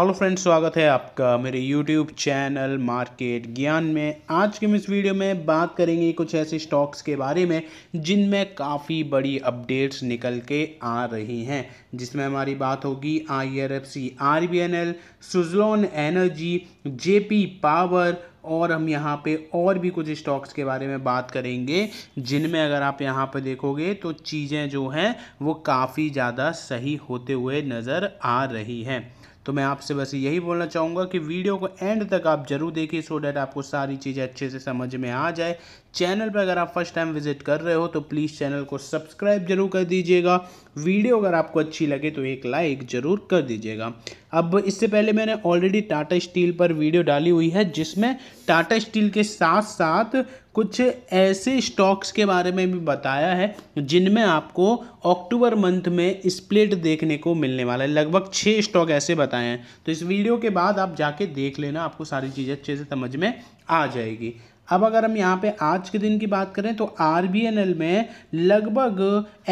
hello friends स्वागत है आपका मेरे यूट्यूब चैनल मार्केट ज्ञान में आज के इस वीडियो में बात करेंगे कुछ ऐसे स्टॉक्स के बारे में जिनमें काफ़ी बड़ी अपडेट्स निकल के आ रही हैं जिसमें हमारी बात होगी I R F C R B N L Suzlon energy J P power और हम यहाँ पे और भी कुछ स्टॉक्स के बारे में बात करेंगे जिनमें अगर आप यहाँ पे देखोगे तो चीज़ें जो हैं वो काफ़ी ज़्यादा सही होते हुए नज़र आ रही हैं तो मैं आपसे बस यही बोलना चाहूँगा कि वीडियो को एंड तक आप जरूर देखिए सो डैट आपको सारी चीज़ें अच्छे से समझ में आ जाए चैनल पर अगर आप फर्स्ट टाइम विजिट कर रहे हो तो प्लीज़ चैनल को सब्सक्राइब जरूर कर दीजिएगा वीडियो अगर आपको अच्छी लगे तो एक लाइक ज़रूर कर दीजिएगा अब इससे पहले मैंने ऑलरेडी टाटा स्टील पर वीडियो डाली हुई है जिसमें टाटा स्टील के साथ साथ कुछ ऐसे स्टॉक्स के बारे में भी बताया है जिनमें आपको अक्टूबर मंथ में स्प्लिट देखने को मिलने वाला है लगभग छः स्टॉक ऐसे बताए हैं तो इस वीडियो के बाद आप जाके देख लेना आपको सारी चीजें अच्छे से समझ में आ जाएगी अब अगर हम यहाँ पे आज के दिन की बात करें तो आर में लगभग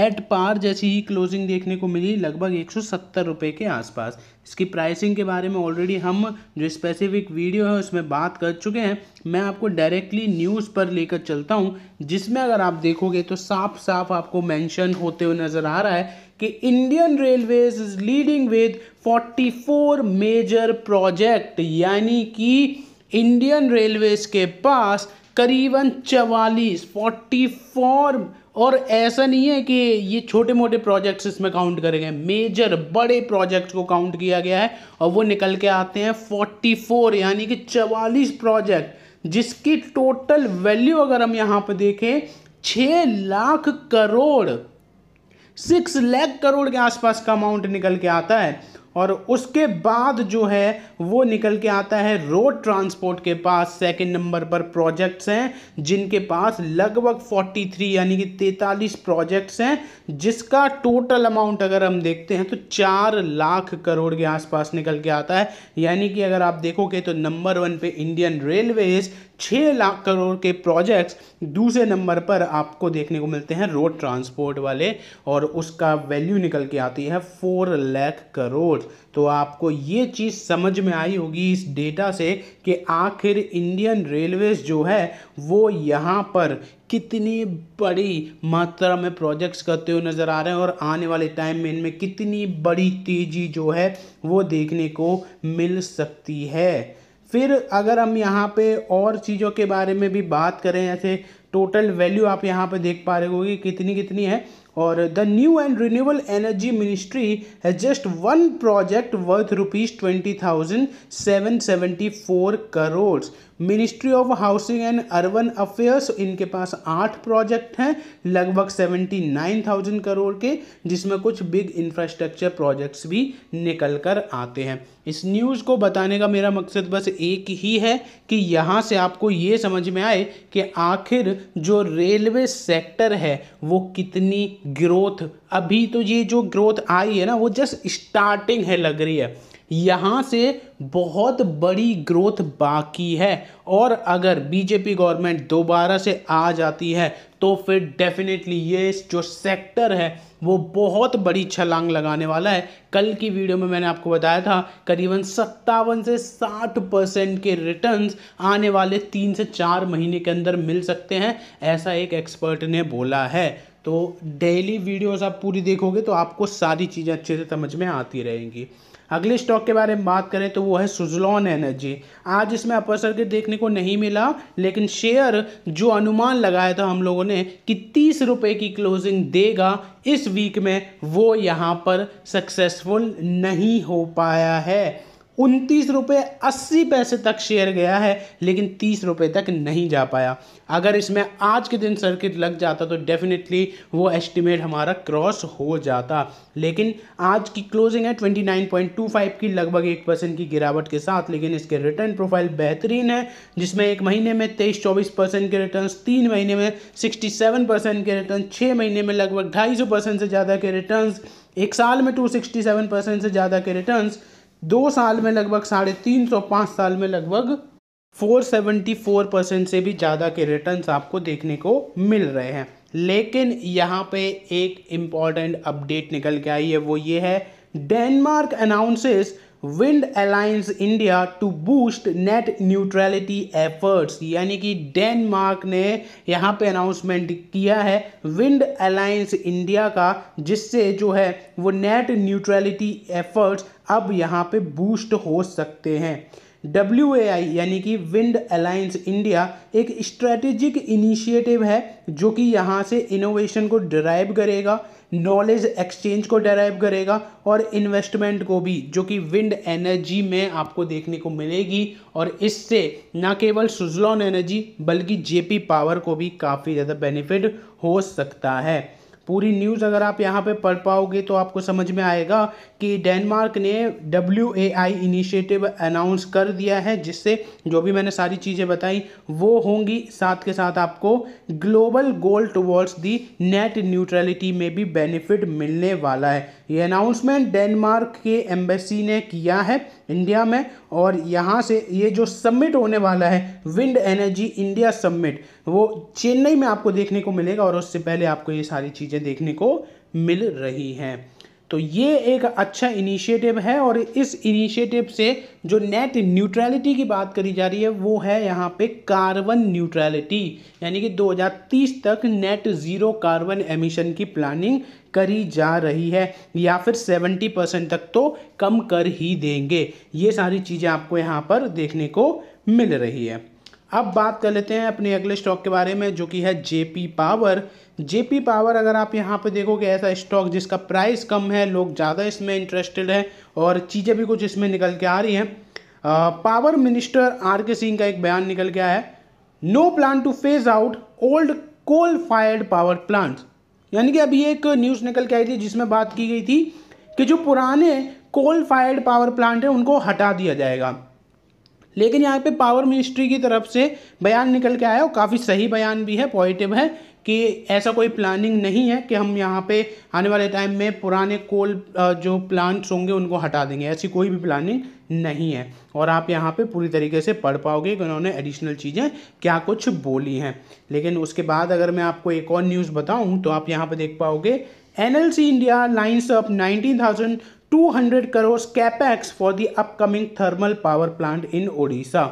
एट पार जैसी ही क्लोजिंग देखने को मिली लगभग एक सौ के आसपास इसकी प्राइसिंग के बारे में ऑलरेडी हम जो स्पेसिफिक वीडियो है उसमें बात कर चुके हैं मैं आपको डायरेक्टली न्यूज़ पर लेकर चलता हूँ जिसमें अगर आप देखोगे तो साफ साफ आपको मैंशन होते हुए नज़र आ रहा है कि Indian railways is leading with forty major project यानी कि इंडियन रेलवेज के पास करीबन चवालीस फोर्टी फोर और ऐसा नहीं है कि ये छोटे मोटे प्रोजेक्ट्स इसमें काउंट करे गए मेजर बड़े प्रोजेक्ट्स को काउंट किया गया है और वो निकल के आते हैं फोर्टी फोर यानी कि चवालीस प्रोजेक्ट जिसकी टोटल वैल्यू अगर हम यहाँ पर देखें छः लाख करोड़ सिक्स लाख करोड़ के आसपास का अमाउंट निकल के आता है और उसके बाद जो है वो निकल के आता है रोड ट्रांसपोर्ट के पास सेकंड नंबर पर प्रोजेक्ट्स हैं जिनके पास लगभग 43 यानी कि 43 प्रोजेक्ट्स हैं जिसका टोटल अमाउंट अगर हम देखते हैं तो चार लाख करोड़ के आसपास निकल के आता है यानी कि अगर आप देखोगे तो नंबर वन पे इंडियन रेलवेज छः लाख करोड़ के प्रोजेक्ट्स दूसरे नंबर पर आपको देखने को मिलते हैं रोड ट्रांसपोर्ट वाले और उसका वैल्यू निकल के आती है फोर लाख करोड़ रिपोर्ट तो आपको ये चीज़ समझ में आई होगी इस डेटा से कि आखिर इंडियन रेलवेज़ जो है वो यहाँ पर कितनी बड़ी मात्रा में प्रोजेक्ट्स करते हुए नज़र आ रहे हैं और आने वाले टाइम में इनमें कितनी बड़ी तेज़ी जो है वो देखने को मिल सकती है फिर अगर हम यहाँ पे और चीज़ों के बारे में भी बात करें ऐसे टोटल वैल्यू आप यहाँ पे देख पा रहे हो कितनी कितनी है और the new and renewable energy ministry है just one project worth rupees twenty thousand seven seventy four crore ministry of housing and urban affairs इनके पास आठ प्रोजेक्ट हैं लगभग सेवेंटी नाइन थाउजेंड करोड़ के जिसमें कुछ बिग इंफ्रास्ट्रक्चर प्रोजेक्ट्स भी निकल कर आते हैं इस न्यूज़ को बताने का मेरा मकसद बस एक ही है कि यहाँ से आपको ये समझ में आए कि आखिर जो रेलवे सेक्टर है वो कितनी ग्रोथ अभी तो ये जो ग्रोथ आई है ना वो जस्ट स्टार्टिंग है लग रही है यहाँ से बहुत बड़ी ग्रोथ बाकी है और अगर बीजेपी गवर्नमेंट दोबारा से आ जाती है तो फिर डेफिनेटली ये जो सेक्टर है वो बहुत बड़ी छलांग लगाने वाला है कल की वीडियो में मैंने आपको बताया था करीबन सत्तावन से साठ परसेंट के रिटर्न्स आने वाले तीन से चार महीने के अंदर मिल सकते हैं ऐसा एक एक्सपर्ट ने बोला है तो डेली वीडियोस आप पूरी देखोगे तो आपको सारी चीज़ें अच्छे से समझ में आती रहेंगी अगले स्टॉक के बारे में बात करें तो वो है सुजलॉन एनर्जी आज इसमें अपर सर्किट देखने को नहीं मिला लेकिन शेयर जो अनुमान लगाया था हम लोगों ने कि तीस रुपये की क्लोजिंग देगा इस वीक में वो यहाँ पर सक्सेसफुल नहीं हो पाया है उनतीस रुपये अस्सी पैसे तक शेयर गया है लेकिन तीस रुपये तक नहीं जा पाया अगर इसमें आज के दिन सर्किट लग जाता तो डेफिनेटली वो एस्टिमेट हमारा क्रॉस हो जाता लेकिन आज की क्लोजिंग है 29.25 की लगभग एक परसेंट की गिरावट के साथ लेकिन इसके रिटर्न प्रोफाइल बेहतरीन है जिसमें एक महीने में तेईस चौबीस परसेंट के रिटर्न तीन महीने में सिक्सटी सेवन परसेंट के रिटर्न छः महीने में लगभग ढाई सौ परसेंट से ज़्यादा के रिटर्न एक साल में टू सिक्सटी सेवन परसेंट से ज़्यादा के रिटर्न दो साल में लगभग साढ़े तीन सौ पाँच साल में लगभग 474 परसेंट से भी ज़्यादा के रिटर्न्स आपको देखने को मिल रहे हैं लेकिन यहाँ पे एक इम्पॉर्टेंट अपडेट निकल के आई है वो ये है Denmark announces wind alliance India to boost net neutrality efforts यानी कि डेनमार्क ने यहाँ पे अनाउंसमेंट किया है विंड अलायंस इंडिया का जिससे जो है वो नेट न्यूट्रलिटी एफर्ट्स अब यहाँ पे बूस्ट हो सकते हैं डब्ल्यू यानी कि विंड अलायंस इंडिया एक स्ट्रेटेजिक इनिशिएटिव है जो कि यहाँ से इनोवेशन को डराइव करेगा नॉलेज एक्सचेंज को डराइव करेगा और इन्वेस्टमेंट को भी जो कि विंड एनर्जी में आपको देखने को मिलेगी और इससे ना केवल सुजलॉन एनर्जी बल्कि जेपी पावर को भी काफ़ी ज़्यादा बेनिफिट हो सकता है पूरी न्यूज़ अगर आप यहाँ पे पढ़ पाओगे तो आपको समझ में आएगा कि डेनमार्क ने W A I initiative announce कर दिया है जिससे जो भी मैंने सारी चीज़ें बताई वो होंगी साथ के साथ आपको global goal towards the net neutrality में भी बेनिफिट मिलने वाला है ये अनाउंसमेंट डेनमार्क के एम्बेसी ने किया है इंडिया में और यहाँ से ये जो सबमिट होने वाला है विंड एनर्जी इंडिया सबमिट वो चेन्नई में आपको देखने को मिलेगा और उससे पहले आपको ये सारी चीज़ें देखने को मिल रही हैं तो ये एक अच्छा इनिशिएटिव है और इस इनिशिएटिव से जो नेट न्यूट्रलिटी की बात करी जा रही है वो है यहाँ पे कार्बन न्यूट्रलिटी यानी कि 2030 तक नेट ज़ीरो कार्बन एमिशन की प्लानिंग करी जा रही है या फिर 70 परसेंट तक तो कम कर ही देंगे ये सारी चीज़ें आपको यहाँ पर देखने को मिल रही है अब बात कर लेते हैं अपने अगले स्टॉक के बारे में जो कि है जेपी पावर जेपी पावर अगर आप यहाँ पे देखोगे ऐसा स्टॉक जिसका प्राइस कम है लोग ज़्यादा इसमें इंटरेस्टेड हैं और चीज़ें भी कुछ इसमें निकल के आ रही हैं पावर मिनिस्टर आर के सिंह का एक बयान निकल के आया है no plan to phase out old coal fired power plants यानी कि अभी एक न्यूज़ निकल के आई थी जिसमें बात की गई थी कि जो पुराने कोल फायर्ड पावर प्लांट हैं उनको हटा दिया जाएगा लेकिन यहाँ पे पावर मिनिस्ट्री की तरफ से बयान निकल के आया और काफ़ी सही बयान भी है पॉजिटिव है कि ऐसा कोई प्लानिंग नहीं है कि हम यहाँ पे आने वाले टाइम में पुराने कोल जो प्लांट्स होंगे उनको हटा देंगे ऐसी कोई भी प्लानिंग नहीं है और आप यहाँ पे पूरी तरीके से पढ़ पाओगे कि उन्होंने एडिशनल चीज़ें क्या कुछ बोली हैं लेकिन उसके बाद अगर मैं आपको एक और न्यूज़ बताऊँ तो आप यहाँ पर देख पाओगे an India lines up nineteen thousand 200 crore capex for the upcoming thermal power plant in Odisha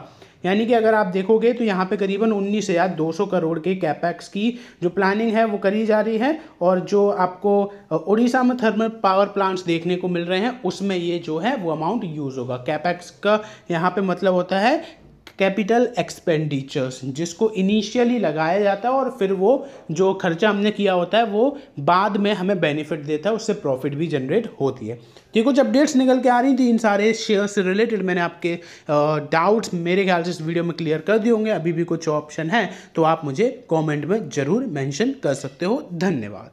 यानी कि अगर आप देखोगे तो यहाँ पे करीबन उन्नीस हज़ार दो सौ करोड़ के कैपैक्स की जो प्लानिंग है वो करी जा रही है और जो आपको उड़ीसा में थर्मल पावर प्लांट्स देखने को मिल रहे हैं उसमें ये जो है वो अमाउंट यूज़ होगा कैपैक्स का यहाँ पे मतलब होता है कैपिटल एक्सपेंडिचर्स जिसको इनिशियली लगाया जाता है और फिर वो जो खर्चा हमने किया होता है वो बाद में हमें बेनिफिट देता है उससे प्रॉफिट भी जनरेट होती है तो ये कुछ अपडेट्स निकल के आ रही थी इन सारे शेयर से रिलेटेड मैंने आपके डाउट्स मेरे ख्याल से इस वीडियो में क्लियर कर दिए होंगे अभी भी कुछ ऑप्शन है तो आप मुझे कॉमेंट में ज़रूर मैंशन कर सकते हो धन्यवाद